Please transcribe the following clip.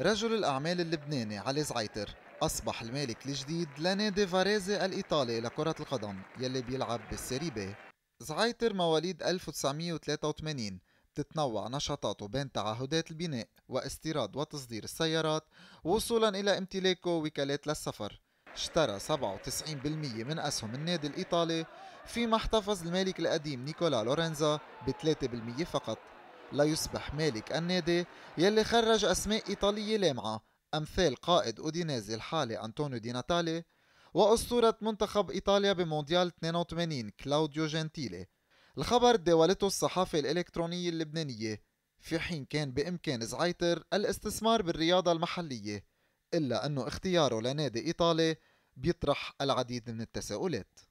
رجل الأعمال اللبناني علي زعيتر أصبح المالك الجديد لنادي فاريزي الإيطالي لكرة القدم يلي بيلعب بالسيري بي زعيتر مواليد 1983 بتتنوع نشاطاته بين تعهدات البناء واستيراد وتصدير السيارات وصولا إلى امتلاكه وكالات للسفر اشترى 97% من أسهم النادي الإيطالي فيما احتفظ المالك القديم نيكولا لورينزا ب 3% فقط ليصبح مالك النادي يلي خرج أسماء إيطالية لامعة أمثال قائد أودينيزي الحالي أنطونيو دي ناتالي وأسطورة منتخب إيطاليا بمونديال 82 كلاوديو جنتيلي الخبر داولته الصحافة الإلكترونية اللبنانية في حين كان بإمكان زعيتر الاستثمار بالرياضة المحلية إلا أنه اختياره لنادي إيطالي بيطرح العديد من التساؤلات